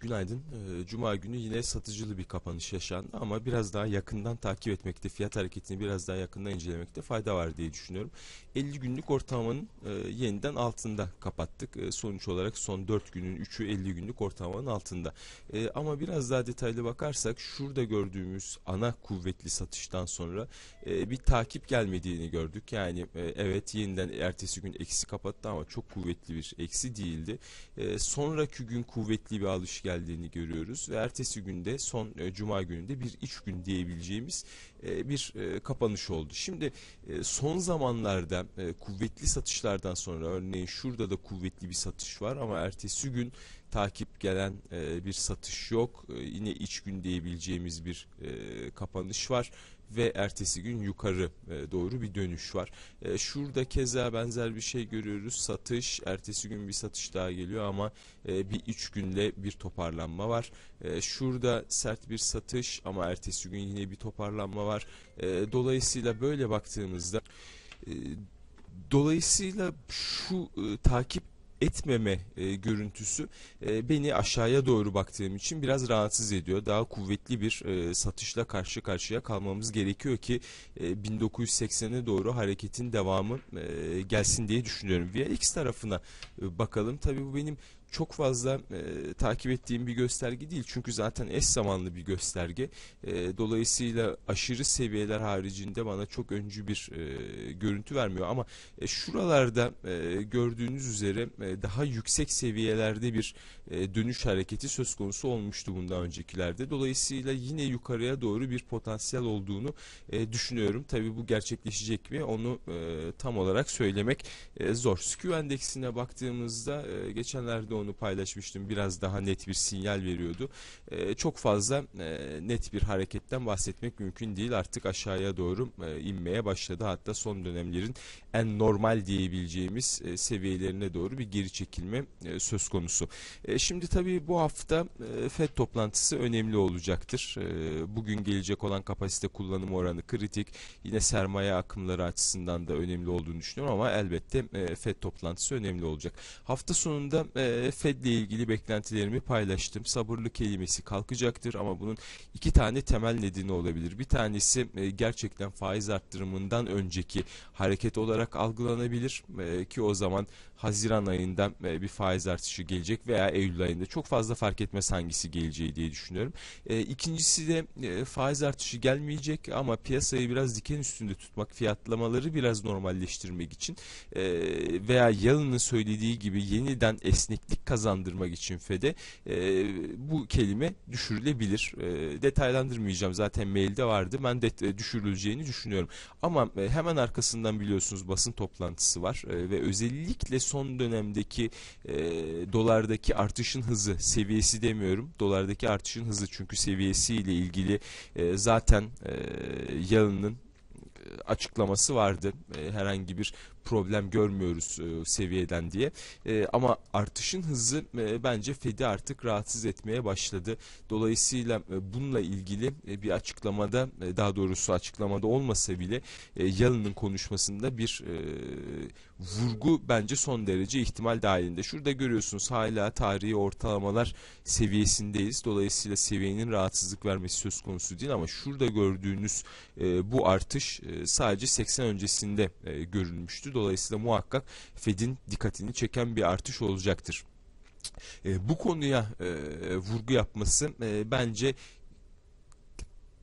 Günaydın. Ee, Cuma günü yine satıcılı bir kapanış yaşandı ama biraz daha yakından takip etmekte, fiyat hareketini biraz daha yakından incelemekte fayda var diye düşünüyorum. 50 günlük ortalamanın e, yeniden altında kapattık. E, sonuç olarak son 4 günün 3'ü 50 günlük ortalamanın altında. E, ama biraz daha detaylı bakarsak şurada gördüğümüz ana kuvvetli satıştan sonra bir takip gelmediğini gördük. Yani evet yeniden ertesi gün eksi kapattı ama çok kuvvetli bir eksi değildi. Sonraki gün kuvvetli bir alış geldi geldiğini görüyoruz ve ertesi günde son e, cuma gününde bir iç gün diyebileceğimiz e, bir e, kapanış oldu. Şimdi e, son zamanlarda e, kuvvetli satışlardan sonra örneğin şurada da kuvvetli bir satış var ama ertesi gün takip gelen e, bir satış yok. E, yine iç gün diyebileceğimiz bir e, kapanış var ve ertesi gün yukarı e, doğru bir dönüş var. E, şurada keza benzer bir şey görüyoruz. Satış, ertesi gün bir satış daha geliyor ama e, bir üç günle bir toparlanma var. Şurada sert bir satış ama ertesi gün yine bir toparlanma var. Dolayısıyla böyle baktığımızda dolayısıyla şu takip etmeme e, görüntüsü e, beni aşağıya doğru baktığım için biraz rahatsız ediyor. Daha kuvvetli bir e, satışla karşı karşıya kalmamız gerekiyor ki e, 1980'e doğru hareketin devamı e, gelsin diye düşünüyorum. VX tarafına e, bakalım. Tabii bu benim çok fazla e, takip ettiğim bir gösterge değil. Çünkü zaten eş zamanlı bir gösterge. E, dolayısıyla aşırı seviyeler haricinde bana çok öncü bir e, görüntü vermiyor. Ama e, şuralarda e, gördüğünüz üzere e, daha yüksek seviyelerde bir e, dönüş hareketi söz konusu olmuştu bundan öncekilerde. Dolayısıyla yine yukarıya doğru bir potansiyel olduğunu e, düşünüyorum. Tabii bu gerçekleşecek mi onu e, tam olarak söylemek e, zor. SKU endeksine baktığımızda e, geçenlerde onu paylaşmıştım. Biraz daha net bir sinyal veriyordu. E, çok fazla e, net bir hareketten bahsetmek mümkün değil. Artık aşağıya doğru e, inmeye başladı. Hatta son dönemlerin en normal diyebileceğimiz e, seviyelerine doğru bir geri çekilme e, söz konusu. E, şimdi tabii bu hafta e, FED toplantısı önemli olacaktır. E, bugün gelecek olan kapasite kullanım oranı kritik. Yine sermaye akımları açısından da önemli olduğunu düşünüyorum ama elbette e, FED toplantısı önemli olacak. Hafta sonunda e, de Fed'le ilgili beklentilerimi paylaştım. Sabırlı kelimesi kalkacaktır ama bunun iki tane temel nedeni olabilir. Bir tanesi e, gerçekten faiz arttırımından önceki hareket olarak algılanabilir e, ki o zaman Haziran ayında e, bir faiz artışı gelecek veya Eylül ayında çok fazla fark etmez hangisi geleceği diye düşünüyorum. İkincisi de faiz artışı gelmeyecek ama piyasayı biraz diken üstünde tutmak, fiyatlamaları biraz normalleştirmek için veya Yalın'ın söylediği gibi yeniden esneklik güvenlik kazandırmak için FED'e e, bu kelime düşürülebilir. E, detaylandırmayacağım zaten mailde vardı. Ben de e, düşürüleceğini düşünüyorum. Ama e, hemen arkasından biliyorsunuz basın toplantısı var e, ve özellikle son dönemdeki e, dolardaki artışın hızı seviyesi demiyorum. Dolardaki artışın hızı çünkü seviyesiyle ilgili e, zaten e, yalının e, açıklaması vardı. E, herhangi bir problem görmüyoruz e, seviyeden diye. E, ama artışın hızı e, bence Fed'i artık rahatsız etmeye başladı. Dolayısıyla e, bununla ilgili e, bir açıklamada e, daha doğrusu açıklamada olmasa bile e, Yalın'ın konuşmasında bir e, vurgu bence son derece ihtimal dahilinde. Şurada görüyorsunuz hala tarihi ortalamalar seviyesindeyiz. Dolayısıyla seviyenin rahatsızlık vermesi söz konusu değil ama şurada gördüğünüz e, bu artış e, sadece 80 öncesinde e, görülmüştü görüntüsü dolayısıyla muhakkak Fed'in dikkatini çeken bir artış olacaktır. E, bu konuya e, vurgu yapması e, bence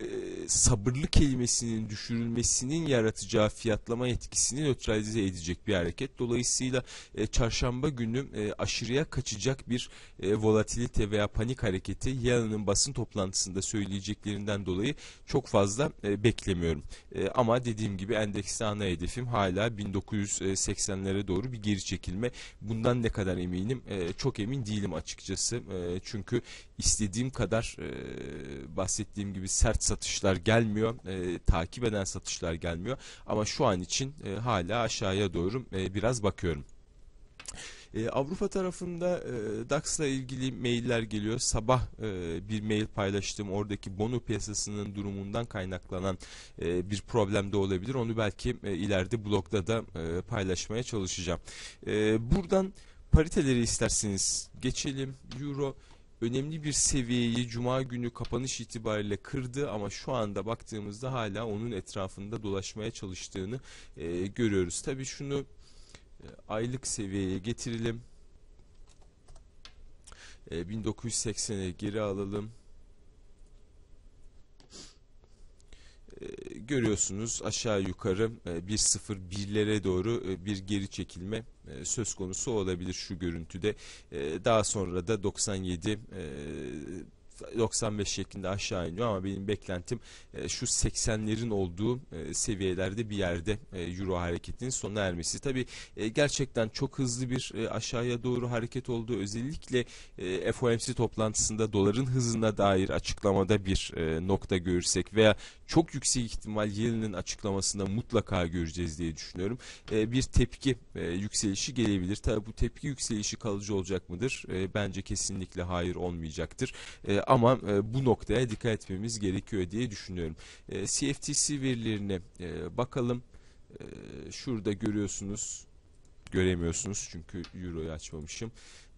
e, sabırlı kelimesinin düşürülmesinin yaratacağı fiyatlama etkisini nötralize edecek bir hareket. Dolayısıyla e, çarşamba günü e, aşırıya kaçacak bir e, volatilite veya panik hareketi yarının basın toplantısında söyleyeceklerinden dolayı çok fazla e, beklemiyorum. E, ama dediğim gibi endekste ana hedefim hala 1980'lere doğru bir geri çekilme. Bundan ne kadar eminim? E, çok emin değilim açıkçası. E, çünkü istediğim kadar e, bahsettiğim gibi sert satışlar gelmiyor. E, takip eden satışlar gelmiyor. Ama şu an için e, hala aşağıya doğru e, biraz bakıyorum. E, Avrupa tarafında e, DAX'la ilgili mailler geliyor. Sabah e, bir mail paylaştım. Oradaki bono piyasasının durumundan kaynaklanan e, bir problem de olabilir. Onu belki e, ileride blogda da e, paylaşmaya çalışacağım. E, buradan pariteleri isterseniz geçelim. Euro önemli bir seviyeyi cuma günü kapanış itibariyle kırdı ama şu anda baktığımızda hala onun etrafında dolaşmaya çalıştığını e, görüyoruz. Tabi şunu e, aylık seviyeye getirelim. E, 1980'e geri alalım. E, görüyorsunuz aşağı yukarı 1.01'lere e, doğru e, bir geri çekilme söz konusu olabilir şu görüntüde. Daha sonra da 97 95 şeklinde aşağı iniyor ama benim beklentim e, şu 80'lerin olduğu e, seviyelerde bir yerde e, euro hareketinin sona ermesi. Tabi e, gerçekten çok hızlı bir e, aşağıya doğru hareket oldu. Özellikle e, FOMC toplantısında doların hızına dair açıklamada bir e, nokta görürsek veya çok yüksek ihtimal Yellen'in açıklamasında mutlaka göreceğiz diye düşünüyorum. E, bir tepki e, yükselişi gelebilir. Tabi bu tepki yükselişi kalıcı olacak mıdır? E, bence kesinlikle hayır olmayacaktır. E, ama e, bu noktaya dikkat etmemiz gerekiyor diye düşünüyorum. E, CFTC verilerine e, bakalım. E, şurada görüyorsunuz göremiyorsunuz çünkü euroyu açmamışım.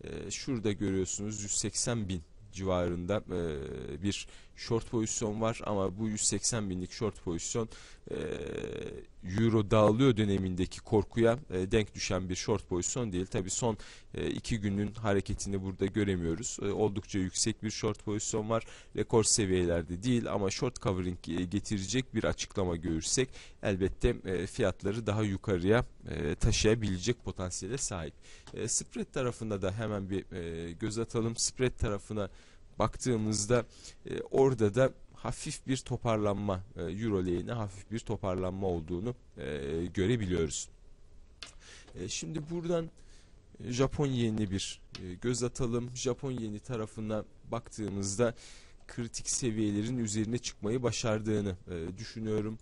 E, şurada görüyorsunuz 180 bin civarında e, bir short pozisyon var ama bu 180 binlik short pozisyon e, euro dağılıyor dönemindeki korkuya e, denk düşen bir short pozisyon değil. Tabi son e, iki günün hareketini burada göremiyoruz. E, oldukça yüksek bir short pozisyon var. Rekor seviyelerde değil ama short covering getirecek bir açıklama görürsek elbette e, fiyatları daha yukarıya e, taşıyabilecek potansiyele sahip. E, spread tarafında da hemen bir e, göz atalım. Spread tarafına baktığımızda e, orada da hafif bir toparlanma e, Euroleague'ine hafif bir toparlanma olduğunu e, görebiliyoruz. E, şimdi buradan e, Japon yeni bir e, göz atalım. Japon yeni tarafına baktığımızda kritik seviyelerin üzerine çıkmayı başardığını e, düşünüyorum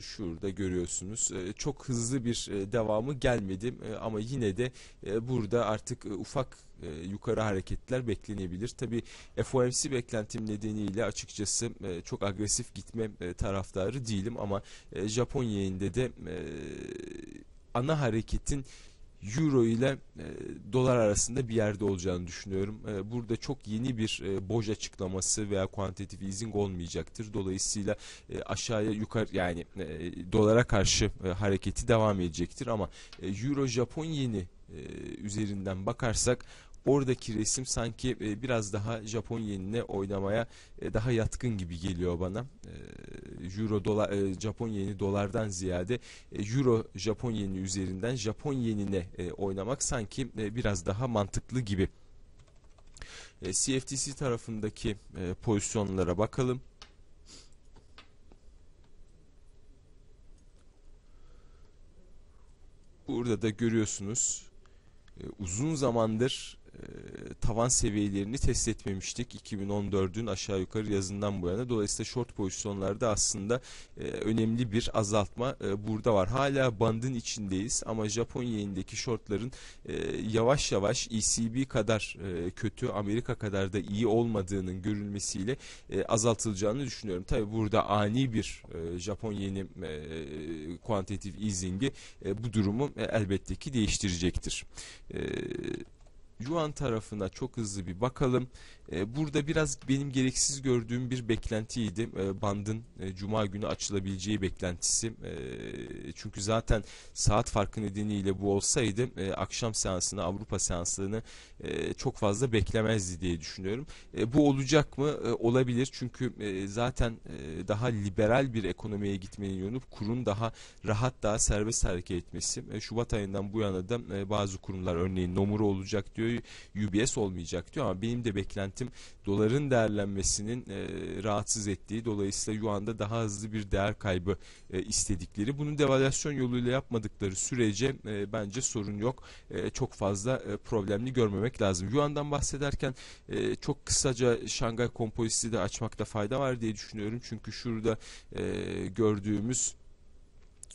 şurada görüyorsunuz. E, çok hızlı bir e, devamı gelmedi e, ama yine de burada artık ufak yukarı hareketler beklenebilir. Tabi FOMC beklentim nedeniyle açıkçası çok agresif gitme taraftarı değilim ama Japon yayında de ana hareketin euro ile e, dolar arasında bir yerde olacağını düşünüyorum. E, burada çok yeni bir e, boj açıklaması veya kuantitatif easing olmayacaktır. Dolayısıyla e, aşağıya yukarı yani e, dolara karşı e, hareketi devam edecektir ama e, euro Japon yeni e, üzerinden bakarsak oradaki resim sanki e, biraz daha Japon yenine oynamaya e, daha yatkın gibi geliyor bana. E, euro dolar e, Japon yeni dolardan ziyade e, euro Japon yeni üzerinden Japon yenine e, oynamak sanki e, biraz daha mantıklı gibi. E, CFTC tarafındaki e, pozisyonlara bakalım. Burada da görüyorsunuz e, uzun zamandır e, tavan seviyelerini test etmemiştik 2014'ün aşağı yukarı yazından bu yana. Dolayısıyla short pozisyonlarda aslında e, önemli bir azaltma e, burada var. Hala bandın içindeyiz ama Japon yenindeki shortların e, yavaş yavaş ECB kadar e, kötü, Amerika kadar da iyi olmadığının görülmesiyle e, azaltılacağını düşünüyorum. Tabi burada ani bir e, Japon yeni e, kuantitatif easing'i e, bu durumu e, elbette ki değiştirecektir. E, Yuan tarafına çok hızlı bir bakalım. Ee, burada biraz benim gereksiz gördüğüm bir beklentiydi. Ee, bandın e, cuma günü açılabileceği beklentisi. Ee, çünkü zaten saat farkı nedeniyle bu olsaydı e, akşam seansını, Avrupa seanslarını e, çok fazla beklemezdi diye düşünüyorum. bu olacak mı? olabilir. Çünkü zaten daha liberal bir ekonomiye gitmenin yönü kurun daha rahat, daha serbest hareket etmesi. Şubat ayından bu yana da bazı kurumlar örneğin Nomura olacak diyor diyor UBS olmayacak diyor ama benim de beklentim doların değerlenmesinin e, rahatsız ettiği dolayısıyla yuanda daha hızlı bir değer kaybı e, istedikleri bunu devalüasyon yoluyla yapmadıkları sürece e, bence sorun yok e, çok fazla e, problemli görmemek lazım. Yuan'dan bahsederken e, çok kısaca Şangay kompozisi de açmakta fayda var diye düşünüyorum çünkü şurada e, gördüğümüz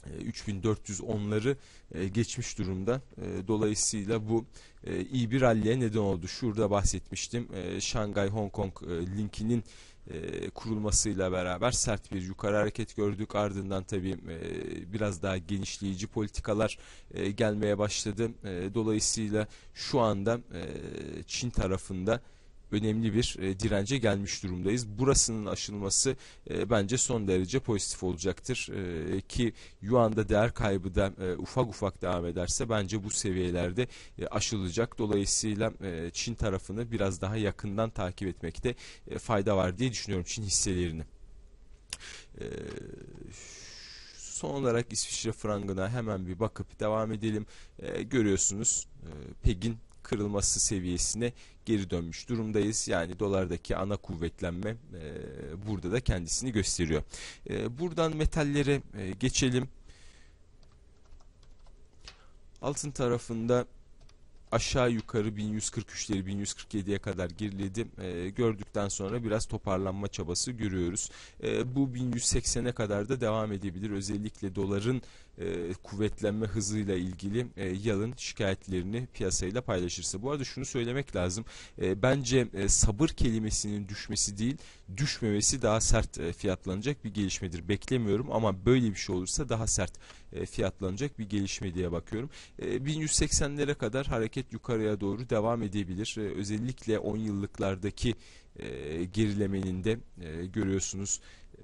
3410'ları ee, e, geçmiş durumda. Ee, dolayısıyla bu e, iyi bir ralliye neden oldu. Şurada bahsetmiştim. Ee, Şangay Hong Kong e, linkinin kurulmasıyla beraber sert bir yukarı hareket gördük. Ardından tabii biraz daha genişleyici politikalar gelmeye başladı. Dolayısıyla şu anda Çin tarafında önemli bir e, dirence gelmiş durumdayız. Burasının aşılması e, bence son derece pozitif olacaktır. E, ki Yuan'da değer kaybı da e, ufak ufak devam ederse bence bu seviyelerde e, aşılacak. Dolayısıyla e, Çin tarafını biraz daha yakından takip etmekte e, fayda var diye düşünüyorum Çin hisselerini. E, son olarak İsviçre frangına hemen bir bakıp devam edelim. E, görüyorsunuz e, PEG'in kırılması seviyesine geri dönmüş durumdayız. Yani dolardaki ana kuvvetlenme e, burada da kendisini gösteriyor. E, buradan metallere e, geçelim. Altın tarafında aşağı yukarı 1143'leri 1147'ye kadar geriledi. E, gördükten sonra biraz toparlanma çabası görüyoruz. E, bu 1180'e kadar da devam edebilir. Özellikle doların e, kuvvetlenme hızıyla ilgili e, yalın şikayetlerini piyasayla paylaşırsa. Bu arada şunu söylemek lazım. E, bence e, sabır kelimesinin düşmesi değil, düşmemesi daha sert e, fiyatlanacak bir gelişmedir. Beklemiyorum ama böyle bir şey olursa daha sert e, fiyatlanacak bir gelişme diye bakıyorum. E, 1180'lere kadar hareket yukarıya doğru devam edebilir. E, özellikle 10 yıllıklardaki e, gerilemenin de e, görüyorsunuz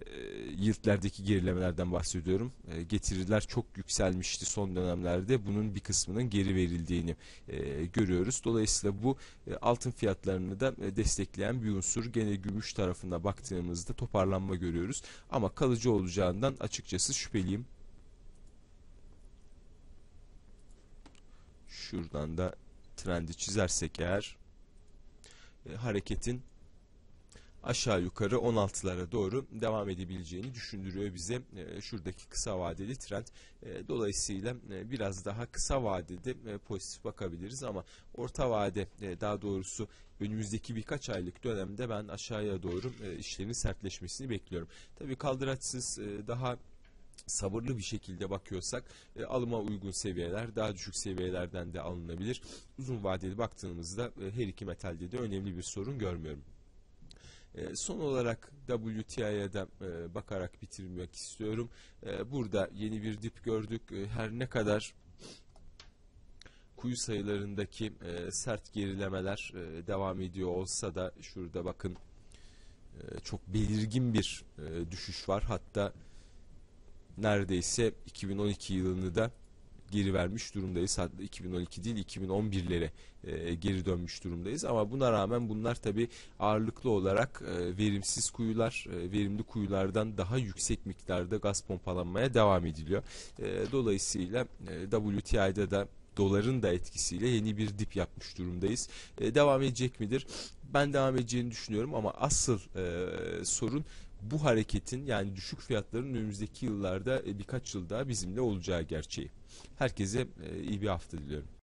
e, yıllardaki gerilemelerden bahsediyorum. E, getiriler çok yükselmişti son dönemlerde. Bunun bir kısmının geri verildiğini e, görüyoruz. Dolayısıyla bu e, altın fiyatlarını da e, destekleyen bir unsur. Gene gümüş tarafına baktığımızda toparlanma görüyoruz. Ama kalıcı olacağından açıkçası şüpheliyim. Şuradan da trendi çizersek eğer e, hareketin aşağı yukarı 16'lara doğru devam edebileceğini düşündürüyor bize e, şuradaki kısa vadeli trend. E, dolayısıyla e, biraz daha kısa vadede pozitif bakabiliriz ama orta vade daha doğrusu önümüzdeki birkaç aylık dönemde ben aşağıya doğru işlerin sertleşmesini bekliyorum. Tabii kaldıraçsız daha sabırlı bir şekilde bakıyorsak e, alıma uygun seviyeler daha düşük seviyelerden de alınabilir. Uzun vadeli baktığımızda e, her iki metalde de önemli bir sorun görmüyorum. Ee, son olarak WTI'ye de e, bakarak bitirmek istiyorum. Ee, burada yeni bir dip gördük. Ee, her ne kadar kuyu sayılarındaki e, sert gerilemeler e, devam ediyor olsa da şurada bakın çok belirgin bir düşüş var. Hatta neredeyse 2012 yılını da geri vermiş durumdayız. Hatta 2012 değil 2011'lere e, geri dönmüş durumdayız. Ama buna rağmen bunlar tabii ağırlıklı olarak e, verimsiz kuyular, e, verimli kuyulardan daha yüksek miktarda gaz pompalanmaya devam ediliyor. E, dolayısıyla e, WTI'da da doların da etkisiyle yeni bir dip yapmış durumdayız. E, devam edecek midir? Ben devam edeceğini düşünüyorum ama asıl e, sorun bu hareketin yani düşük fiyatların önümüzdeki yıllarda e, birkaç yılda bizimle olacağı gerçeği. Herkese e, iyi bir hafta diliyorum.